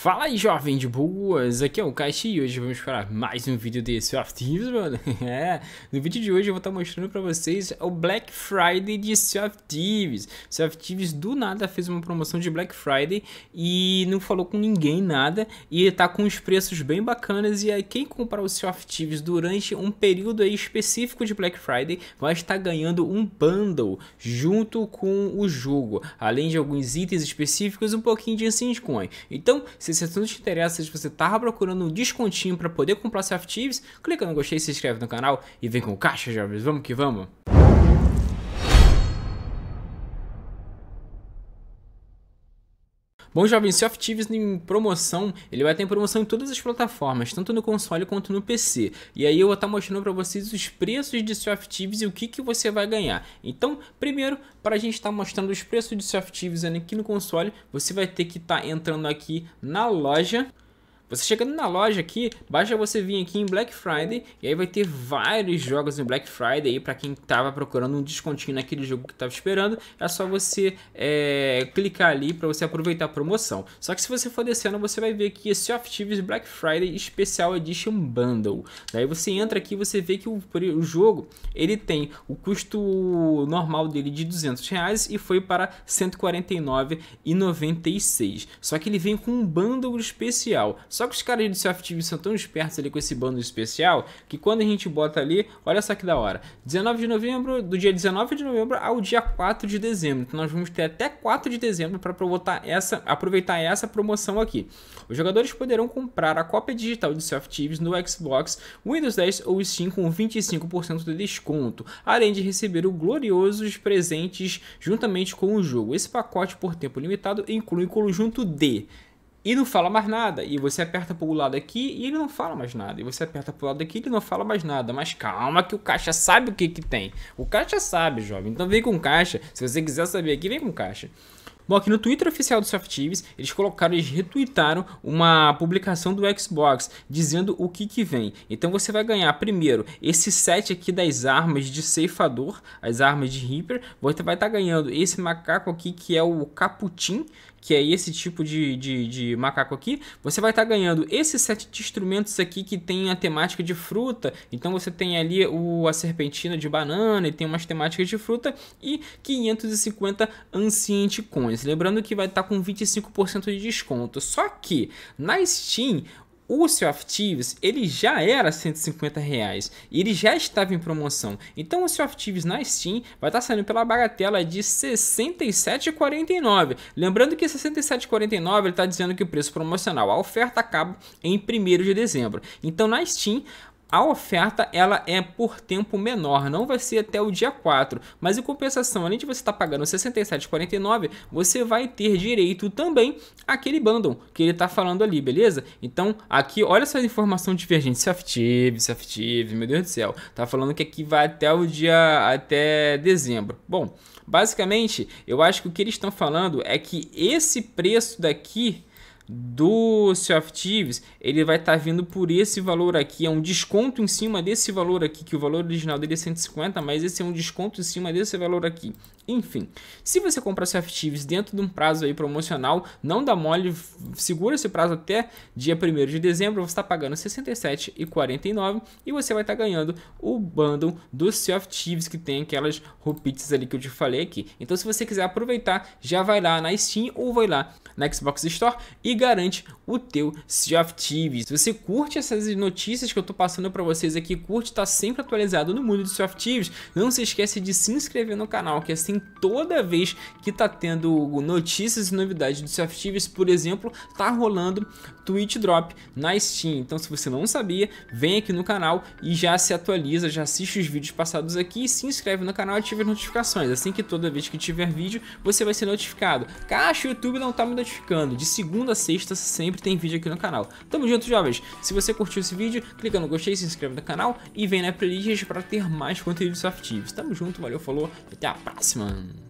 Fala aí, jovem de boas! Aqui é o Kaishi e hoje vamos para mais um vídeo de Soft Tips, mano. É, no vídeo de hoje eu vou estar tá mostrando para vocês o Black Friday de Soft Tips. Soft Tips do nada fez uma promoção de Black Friday e não falou com ninguém nada e tá com os preços bem bacanas e aí quem comprar o Soft Tips durante um período aí específico de Black Friday vai estar ganhando um bundle junto com o jogo, além de alguns itens específicos, um pouquinho de Ancient Então, se se esse assunto te interessa, se você tá procurando um descontinho para poder comprar self-tips, clica no gostei, se inscreve no canal e vem com o caixa, jovens. Vamos que vamos! Bom Jovem, se o em promoção, ele vai ter promoção em todas as plataformas, tanto no console quanto no PC. E aí eu vou estar tá mostrando para vocês os preços de Actives e o que, que você vai ganhar. Então, primeiro, para a gente estar tá mostrando os preços de Actives aqui no console, você vai ter que estar tá entrando aqui na loja você chegando na loja aqui, basta você vir aqui em Black Friday e aí vai ter vários jogos em Black Friday para quem estava procurando um descontinho naquele jogo que estava esperando, é só você é, clicar ali para você aproveitar a promoção. Só que se você for descendo, você vai ver aqui esse Activities Black Friday Special Edition Bundle. Daí você entra aqui, você vê que o, o jogo ele tem o custo normal dele de 200 reais e foi para 149,96. Só que ele vem com um bundle especial. Só que os caras do Self Team são tão espertos ali com esse bando especial que quando a gente bota ali, olha só que da hora. 19 de novembro, do dia 19 de novembro ao dia 4 de dezembro. Então nós vamos ter até 4 de dezembro para essa, aproveitar essa promoção aqui. Os jogadores poderão comprar a cópia digital de Self Teams no Xbox, Windows 10 ou Steam com 25% de desconto, além de receber os gloriosos presentes juntamente com o jogo. Esse pacote por tempo limitado inclui um conjunto de e não fala mais nada. E você aperta para o lado aqui e ele não fala mais nada. E você aperta para o lado aqui e ele não fala mais nada. Mas calma que o caixa sabe o que, que tem. O caixa sabe, jovem. Então vem com caixa. Se você quiser saber aqui, vem com caixa. Bom, aqui no Twitter oficial do Softives, eles colocaram, eles retweetaram uma publicação do Xbox dizendo o que que vem. Então você vai ganhar primeiro esse set aqui das armas de ceifador, as armas de Reaper, você vai estar tá ganhando esse macaco aqui que é o Caputim, que é esse tipo de, de, de macaco aqui, você vai estar tá ganhando esse set de instrumentos aqui que tem a temática de fruta, então você tem ali o, a serpentina de banana e tem umas temáticas de fruta e 550 Ancient Coins. Lembrando que vai estar tá com 25% de desconto. Só que na Steam o seu Thieves, ele já era 150 reais e ele já estava em promoção. Então o seu Thieves na Steam vai estar tá saindo pela bagatela de 67,49. Lembrando que 67,49 ele está dizendo que o preço promocional, a oferta acaba em 1 de dezembro. Então na Steam a oferta ela é por tempo menor, não vai ser até o dia 4. Mas em compensação, além de você estar tá pagando R$ 67,49, você vai ter direito também àquele bundle que ele está falando ali, beleza? Então, aqui, olha essa informação divergente, Saftive, Saftive, meu Deus do céu. Tá falando que aqui vai até o dia, até dezembro. Bom, basicamente, eu acho que o que eles estão falando é que esse preço daqui do Sea of Thieves, ele vai estar tá vindo por esse valor aqui, é um desconto em cima desse valor aqui, que o valor original dele é 150, mas esse é um desconto em cima desse valor aqui. Enfim, se você comprar Sea of Thieves dentro de um prazo aí promocional, não dá mole, segura esse prazo até dia 1 de dezembro, você está pagando R$ 67,49 e você vai estar tá ganhando o bundle do Sea of Thieves, que tem aquelas roupitas ali que eu te falei aqui. Então se você quiser aproveitar, já vai lá na Steam ou vai lá na Xbox Store e garante o teu SwiftTV. Se você curte essas notícias que eu tô passando para vocês aqui, curte estar tá sempre atualizado no mundo de SwiftTVs, não se esquece de se inscrever no canal, que é assim toda vez que tá tendo notícias e novidades de SwiftTVs, por exemplo, tá rolando Twitch Drop na Steam. Então se você não sabia, vem aqui no canal e já se atualiza, já assiste os vídeos passados aqui e se inscreve no canal e ativa as notificações. Assim que toda vez que tiver vídeo, você vai ser notificado. Caixa, o YouTube não tá me notificando. De segunda a sexta sempre tem vídeo aqui no canal. Tamo junto, jovens! Se você curtiu esse vídeo, clica no gostei, se inscreve no canal e vem na playlist para ter mais conteúdos de Soft Tips. Tamo junto, valeu, falou, até a próxima!